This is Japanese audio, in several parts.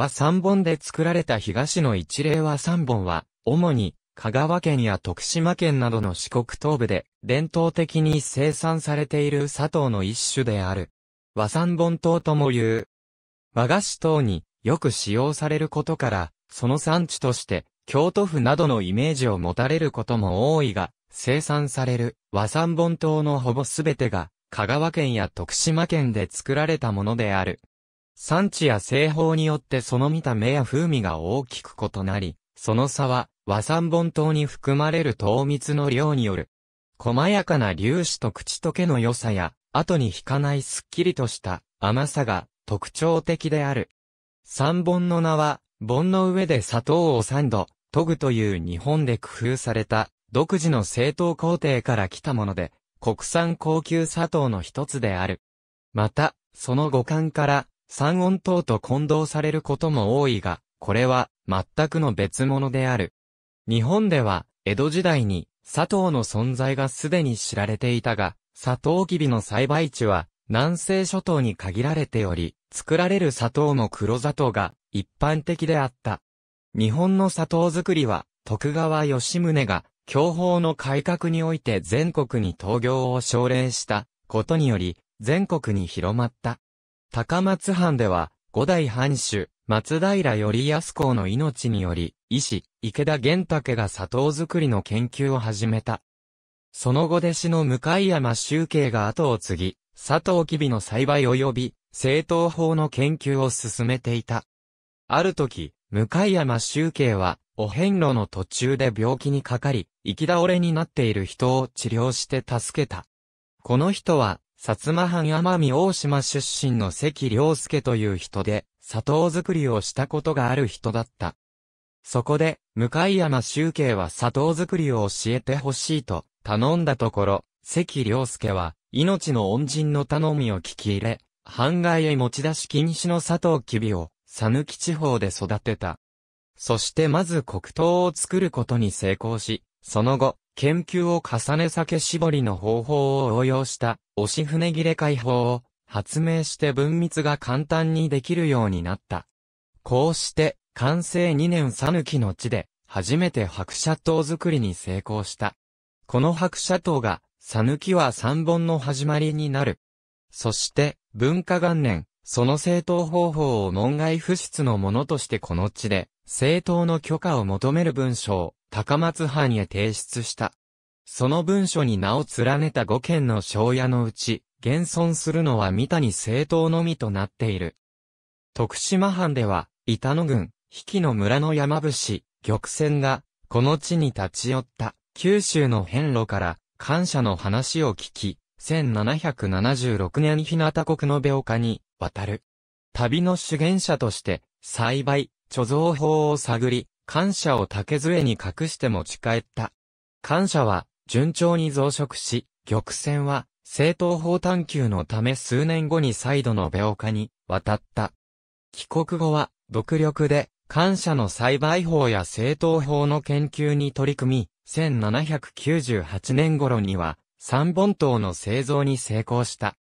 は3本で作られた東の一例は3本は、主に、香川県や徳島県などの四国東部で、伝統的に生産されている砂糖の一種である。和三本糖とも言う。和菓子等によく使用されることから、その産地として、京都府などのイメージを持たれることも多いが、生産される和三本糖のほぼすべてが、香川県や徳島県で作られたものである。産地や製法によってその見た目や風味が大きく異なり、その差は和三本糖に含まれる糖蜜の量による。細やかな粒子と口溶けの良さや、後に引かないすっきりとした甘さが特徴的である。三本の名は、盆の上で砂糖を三度、研ぐという日本で工夫された独自の製糖工程から来たもので、国産高級砂糖の一つである。また、その五感から三温糖と混同されることも多いが、これは全くの別物である。日本では、江戸時代に砂糖の存在がすでに知られていたが、砂糖キビの栽培地は南西諸島に限られており、作られる砂糖の黒砂糖が一般的であった。日本の砂糖作りは、徳川吉宗が、享保の改革において全国に東業を奨励したことにより、全国に広まった。高松藩では、五代藩主、松平頼康公の命により、医師、池田玄武が砂糖作りの研究を始めた。その後弟子の向山周慶が後を継ぎ、砂糖きびの栽培及び、正当法の研究を進めていた。ある時、向山周慶は、お遍路の途中で病気にかかり、行き倒れになっている人を治療して助けた。この人は、薩摩藩奄美大島出身の関良介という人で、砂糖作りをしたことがある人だった。そこで、向山修慶は砂糖作りを教えてほしいと頼んだところ、関良介は、命の恩人の頼みを聞き入れ、半外へ持ち出し禁止の砂糖きびを、佐抜地方で育てた。そしてまず黒糖を作ることに成功し、その後、研究を重ね酒絞りの方法を応用した押し船切れ解放を発明して分密が簡単にできるようになった。こうして、完成2年さぬきの地で、初めて白砂糖作りに成功した。この白砂糖が、さぬきは3本の始まりになる。そして、文化元年、その製当方法を門外不出のものとしてこの地で、政党の許可を求める文書を高松藩へ提出した。その文書に名を連ねた五件の庄屋のうち、現存するのは三谷政党のみとなっている。徳島藩では、板野郡、比企の村の山伏、玉泉が、この地に立ち寄った、九州の遍路から、感謝の話を聞き、1776年日向国の病家に、渡る。旅の主言者として、栽培、貯蔵法を探り、感謝を竹杖に隠して持ち帰った。感謝は順調に増殖し、玉泉は正当法探求のため数年後に再度の病化に渡った。帰国後は独力で感謝の栽培法や正当法の研究に取り組み、1798年頃には三本刀の製造に成功した。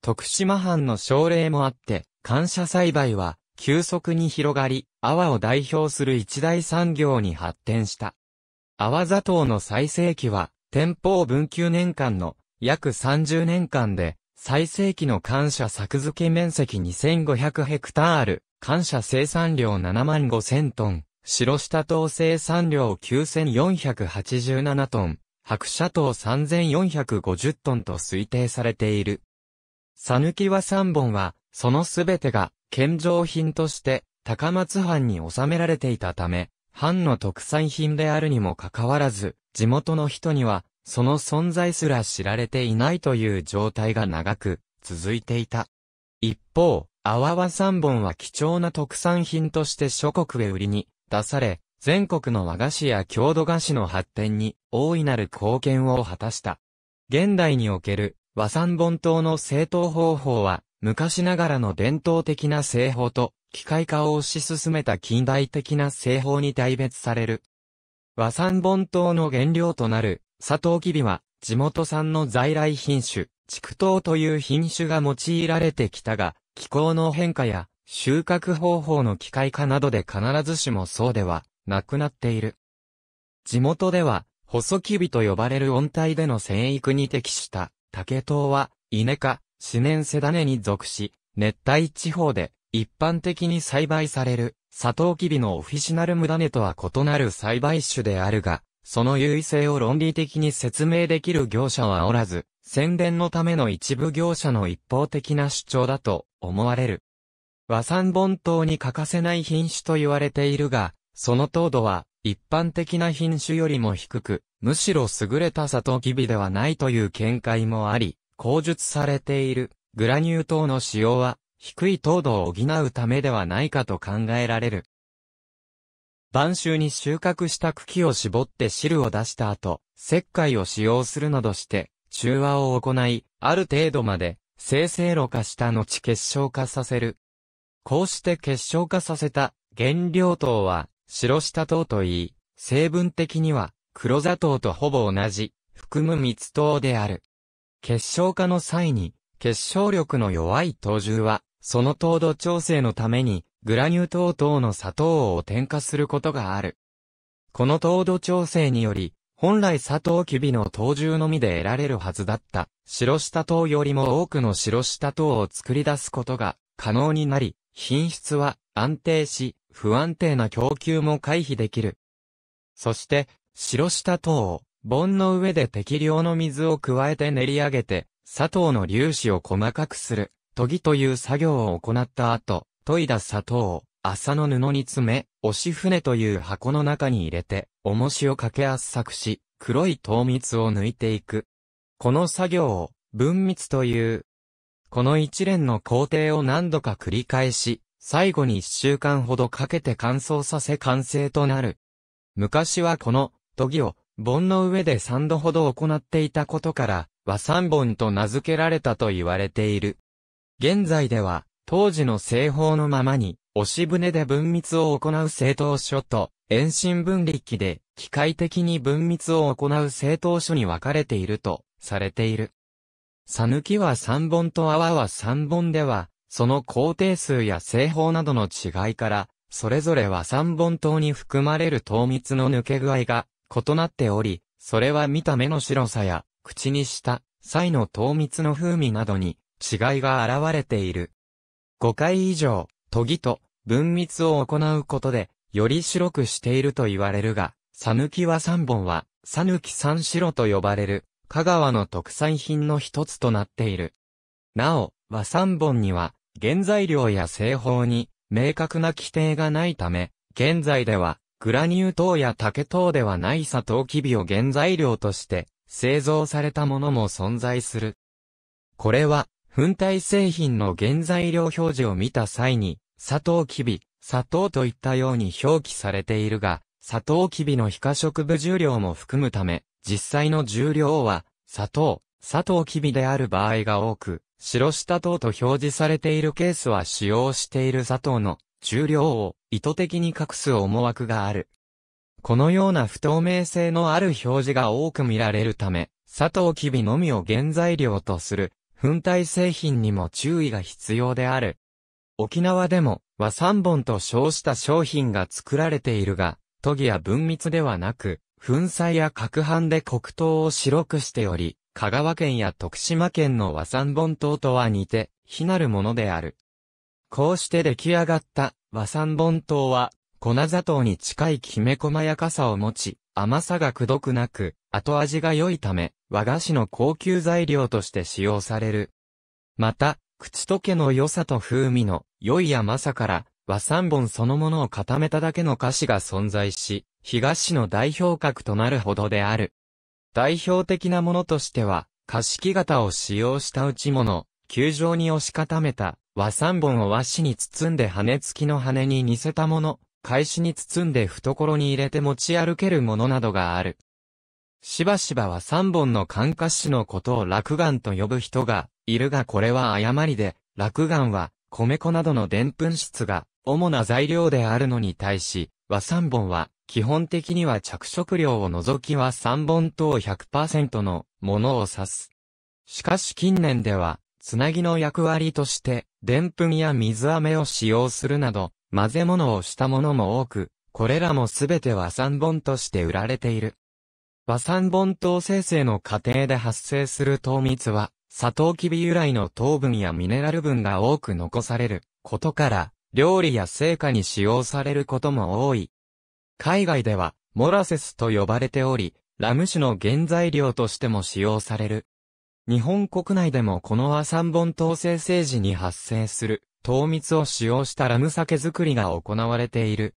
徳島藩の奨励もあって、感謝栽培は急速に広がり、阿波を代表する一大産業に発展した。阿波糖の最盛期は、天保文久年間の約30年間で、最盛期の感謝作付面積2500ヘクタール、感謝生産量7万5000トン、白下糖生産量9487トン、白砂糖3450トンと推定されている。さぬきは3本は、そのすべてが献上品として高松藩に収められていたため、藩の特産品であるにもかかわらず、地元の人には、その存在すら知られていないという状態が長く続いていた。一方、阿波和三本は貴重な特産品として諸国へ売りに出され、全国の和菓子や郷土菓子の発展に大いなる貢献を果たした。現代における和三本島の正当方法は、昔ながらの伝統的な製法と、機械化を推し進めた近代的な製法に大別される。和三本糖の原料となる、サトウキビは、地元産の在来品種、畜糖という品種が用いられてきたが、気候の変化や、収穫方法の機械化などで必ずしもそうでは、なくなっている。地元では、細キビと呼ばれる温帯での生育に適した、竹糖は、稲科、四年瀬種に属し、熱帯地方で一般的に栽培される、サトウキビのオフィシナルムダネとは異なる栽培種であるが、その優位性を論理的に説明できる業者はおらず、宣伝のための一部業者の一方的な主張だと思われる。和三本島に欠かせない品種と言われているが、その糖度は一般的な品種よりも低く、むしろ優れたサトウキビではないという見解もあり、口述されているグラニュー糖の使用は低い糖度を補うためではないかと考えられる。晩秋に収穫した茎を絞って汁を出した後、石灰を使用するなどして中和を行い、ある程度まで生成炉化した後結晶化させる。こうして結晶化させた原料糖は白下糖といい、成分的には黒砂糖とほぼ同じ含む蜜糖である。結晶化の際に、結晶力の弱い糖汁は、その糖度調整のために、グラニュー糖等の砂糖を添加することがある。この糖度調整により、本来砂糖キビの糖汁のみで得られるはずだった、白下糖よりも多くの白下糖を作り出すことが可能になり、品質は安定し、不安定な供給も回避できる。そして、白下糖を盆の上で適量の水を加えて練り上げて、砂糖の粒子を細かくする、研ぎという作業を行った後、研いだ砂糖を麻の布に詰め、押し船という箱の中に入れて、重しをかけ圧搾し、黒い糖蜜を抜いていく。この作業を、分蜜という。この一連の工程を何度か繰り返し、最後に一週間ほどかけて乾燥させ完成となる。昔はこの、研ぎを、盆の上で3度ほど行っていたことから、和三盆と名付けられたと言われている。現在では、当時の製法のままに、押し船で分密を行う正当書と、遠心分離機で、機械的に分密を行う正当書に分かれていると、されている。さぬきは三本と泡は三本では、その工程数や製法などの違いから、それぞれは三本等に含まれる糖蜜の抜け具合が異なっており、それは見た目の白さや、口にした、際の糖蜜の風味などに、違いが現れている。5回以上、研ぎと、分蜜を行うことで、より白くしていると言われるが、さぬきは3本は、さぬき三白と呼ばれる、香川の特産品の一つとなっている。なお、和三本には、原材料や製法に、明確な規定がないため、現在では、グラニュー糖や竹糖ではないサトウキビを原材料として製造されたものも存在する。これは、粉体製品の原材料表示を見た際に、サトウキビ、砂糖といったように表記されているが、サトウキビの皮下植部重量も含むため、実際の重量は、砂糖、砂糖キビである場合が多く、白下糖と表示されているケースは使用している砂糖の重量を意図的に隠す思惑がある。このような不透明性のある表示が多く見られるため、砂糖キビのみを原材料とする、粉体製品にも注意が必要である。沖縄でも和三本と称した商品が作られているが、研ぎや分密ではなく、粉砕や攪拌で黒糖を白くしており、香川県や徳島県の和三本糖とは似て、非なるものである。こうして出来上がった和三本糖は、粉砂糖に近いきめ細やかさを持ち、甘さがくどくなく、後味が良いため、和菓子の高級材料として使用される。また、口溶けの良さと風味の良い甘さから、和三本そのものを固めただけの菓子が存在し、東の代表格となるほどである。代表的なものとしては、菓子木型を使用した内物、球状に押し固めた、和三本を和紙に包んで羽付きの羽に似せたもの、返しに包んで懐に入れて持ち歩けるものなどがある。しばしば和三本の管下紙のことを落眼と呼ぶ人がいるがこれは誤りで、落眼は米粉などのでんぷん質が主な材料であるのに対し、和三本は基本的には着色料を除きは三本等100%のものを指す。しかし近年では、つなぎの役割として、でんぷんや水飴を使用するなど、混ぜ物をしたものも多く、これらもすべて和三盆として売られている。和三盆糖生成の過程で発生する糖蜜は、サトウキビ由来の糖分やミネラル分が多く残されることから、料理や成果に使用されることも多い。海外では、モラセスと呼ばれており、ラム酒の原材料としても使用される。日本国内でもこのア三本統制生時に発生する、糖蜜を使用したラム酒作りが行われている。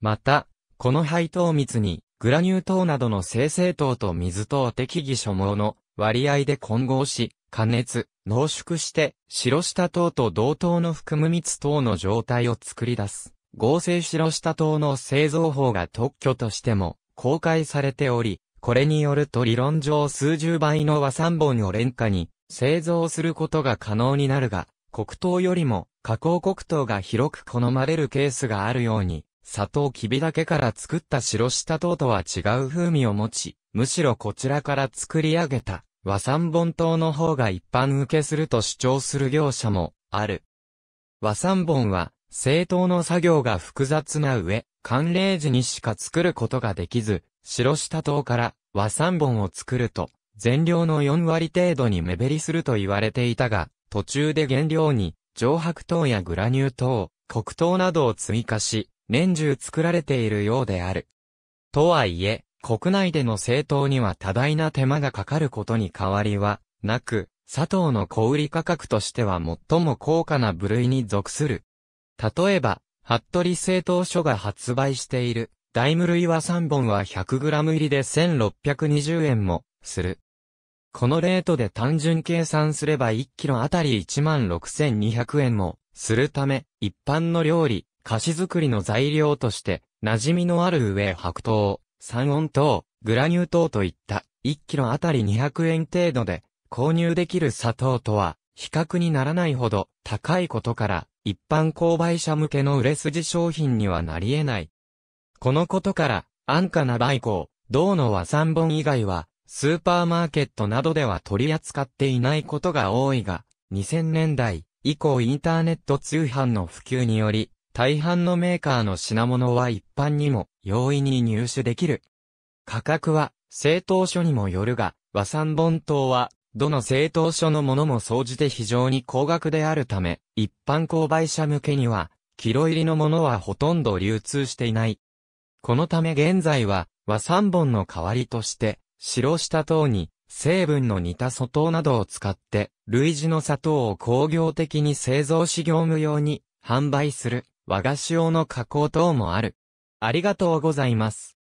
また、この配糖蜜に、グラニュー糖などの生成糖と水糖適宜所毛の割合で混合し、加熱、濃縮して、白下糖と同糖の含む蜜糖の状態を作り出す。合成白下糖の製造法が特許としても公開されており、これによると理論上数十倍の和三本を廉価に製造することが可能になるが、黒糖よりも加工黒糖が広く好まれるケースがあるように、砂糖きびだけから作った白下糖とは違う風味を持ち、むしろこちらから作り上げた和三本糖の方が一般受けすると主張する業者もある。和三本は政党の作業が複雑な上、寒冷時にしか作ることができず、白下党から和三本を作ると、全量の4割程度に目減りすると言われていたが、途中で原料に、上白糖やグラニュー糖、黒糖などを追加し、年中作られているようである。とはいえ、国内での政党には多大な手間がかかることに変わりは、なく、砂糖の小売価格としては最も高価な部類に属する。例えば、服部製糖所が発売している、大無類は3本は 100g 入りで1620円も、する。このレートで単純計算すれば 1kg あたり16,200円も、するため、一般の料理、菓子作りの材料として、馴染みのある上白糖、三温糖、グラニュー糖といった、1kg あたり200円程度で、購入できる砂糖とは、比較にならないほど、高いことから、一般購買者向けの売れ筋商品にはなり得ない。このことから、安価なバイクを、銅の和三本以外は、スーパーマーケットなどでは取り扱っていないことが多いが、2000年代以降インターネット通販の普及により、大半のメーカーの品物は一般にも容易に入手できる。価格は、正当書にもよるが、和三本等はどの政党書のものも総じて非常に高額であるため、一般購買者向けには、キロ入りのものはほとんど流通していない。このため現在は、和三本の代わりとして、白下等に、成分の似た素糖などを使って、類似の砂糖を工業的に製造し業務用に販売する和菓子用の加工等もある。ありがとうございます。